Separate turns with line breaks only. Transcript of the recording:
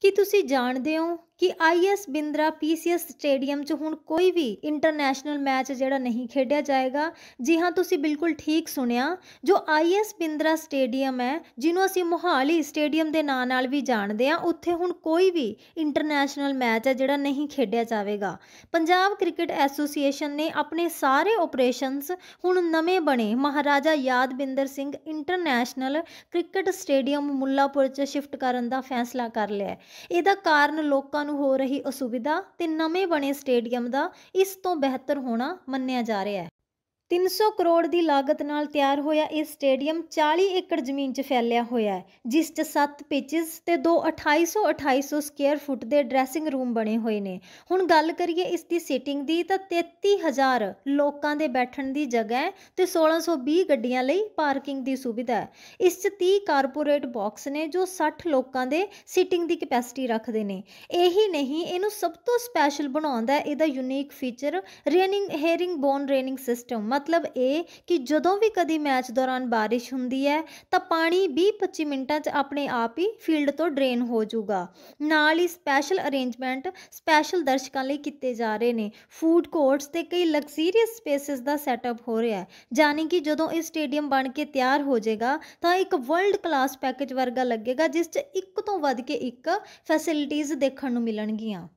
ਕੀ ਤੁਸੀਂ ਜਾਣਦੇ ਹੋ ਕਿ ਆਈਐਸ ਬਿੰਦਰਾ ਪੀਸੀਐਸ ਸਟੇਡੀਅਮ 'ਚ ਹੁਣ ਕੋਈ ਵੀ ਇੰਟਰਨੈਸ਼ਨਲ ਮੈਚ ਜਿਹੜਾ ਨਹੀਂ ਖੇਡਿਆ ਜਾਏਗਾ ਜੀ ਹਾਂ ਤੁਸੀਂ ਬਿਲਕੁਲ ਠੀਕ ਸੁਣਿਆ ਜੋ ਆਈਐਸ ਬਿੰਦਰਾ ਸਟੇਡੀਅਮ ਹੈ ਜਿਹਨੂੰ ਅਸੀਂ ਮੋਹਾਲੀ ਸਟੇਡੀਅਮ ਦੇ ਨਾਂ ਨਾਲ ਵੀ ਜਾਣਦੇ ਹਾਂ ਉੱਥੇ ਹੁਣ ਕੋਈ ਵੀ ਇੰਟਰਨੈਸ਼ਨਲ ਮੈਚ ਹੈ ਜਿਹੜਾ ਨਹੀਂ ਖੇਡਿਆ ਜਾਵੇਗਾ ਪੰਜਾਬ ਕ੍ਰਿਕਟ ਐਸੋਸੀਏਸ਼ਨ ਨੇ ਆਪਣੇ ਸਾਰੇ ਆਪਰੇਸ਼ਨਸ ਹੁਣ ਨਵੇਂ ਬਣੇ Maharaja Yadavindra Singh international cricket stadium Mullanpur 'ਚ ਸ਼ਿਫਟ ਕਰਨ ਦਾ ਫੈਸਲਾ ਕਰ ਲਿਆ ਇਹਦਾ ਕਾਰਨ ਲੋਕਾਂ ਨੂੰ ਹੋ ਰਹੀ ਅਸੁਵਿਧਾ ਤੇ ਨਵੇਂ ਬਣੇ ਸਟੇਡੀਅਮ ਦਾ ਇਸ ਤੋਂ ਬਿਹਤਰ ਹੋਣਾ ਮੰਨਿਆ ਜਾ ਰਿਹਾ ਹੈ 300 ਕਰੋੜ ਦੀ ਲਾਗਤ ਨਾਲ ਤਿਆਰ ਹੋਇਆ ਇਹ ਸਟੇਡੀਅਮ 40 ਏਕੜ ਜ਼ਮੀਨ 'ਚ ਫੈਲਿਆ ਹੋਇਆ ਹੈ ਜਿਸ 'ਚ 7 ਪਿਚਸ ਤੇ ਦੋ 2800 2800 ਸਕੁਅਰ ਫੁੱਟ ਦੇ ਡਰੈਸਿੰਗ ਰੂਮ ਬਣੇ ਹੋਏ ਨੇ ਹੁਣ ਗੱਲ ਕਰੀਏ ਇਸ ਦੀ ਸੀਟਿੰਗ ਦੀ ਤਾਂ 33000 ਲੋਕਾਂ ਦੇ ਬੈਠਣ ਦੀ ਜਗ੍ਹਾ ਹੈ ਤੇ 1620 ਗੱਡੀਆਂ ਲਈ ਪਾਰਕਿੰਗ ਦੀ ਸੁਵਿਧਾ ਹੈ ਇਸ 'ਚ 30 ਕਾਰਪੋਰੇਟ ਬਾਕਸ ਨੇ ਜੋ 60 ਲੋਕਾਂ ਦੇ ਸੀਟਿੰਗ ਦੀ ਕਪੈਸਿਟੀ ਰੱਖਦੇ ਨੇ ਇਹੀ ਨਹੀਂ ਇਹਨੂੰ ਸਭ ਤੋਂ ਸਪੈਸ਼ਲ ਬਣਾਉਂਦਾ ਹੈ ਇਹਦਾ unique feature draining herringbone draining system ਮਤਲਬ ਇਹ ਕਿ ਜਦੋਂ ਵੀ ਕਦੀ ਮੈਚ ਦੌਰਾਨ ਬਾਰਿਸ਼ ਹੁੰਦੀ ਹੈ ਤਾਂ ਪਾਣੀ 20-25 ਮਿੰਟਾਂ 'ਚ ਆਪਣੇ ਆਪ ਹੀ ਫੀਲਡ ਤੋਂ ਡਰੇਨ ਹੋ ਜਾਊਗਾ ਨਾਲ ਹੀ ਸਪੈਸ਼ਲ ਅਰੇਂਜਮੈਂਟ ਸਪੈਸ਼ਲ ਦਰਸ਼ਕਾਂ ਲਈ ਕੀਤੇ ਜਾ ਰਹੇ ਨੇ ਫੂਡ ਕੋਰਟਸ ਤੇ ਕਈ ਲਗਜ਼ਰੀਅਸ ਸਪੇਸਿਸ ਦਾ ਸੈਟਅਪ ਹੋ ਰਿਹਾ ਹੈ ਯਾਨੀ ਕਿ ਜਦੋਂ ਇਹ ਸਟੇਡੀਅਮ ਬਣ ਕੇ ਤਿਆਰ ਹੋ ਜਾਏਗਾ ਤਾਂ ਇੱਕ ਵਰਲਡ ਕਲਾਸ ਪੈਕੇਜ ਵਰਗਾ ਲੱਗੇਗਾ ਜਿਸ 'ਚ ਇੱਕ ਤੋਂ ਵੱਧ ਕੇ ਇੱਕ ਫੈਸਿਲਿਟੀਆਂ ਦੇਖਣ ਨੂੰ ਮਿਲਣਗੀਆਂ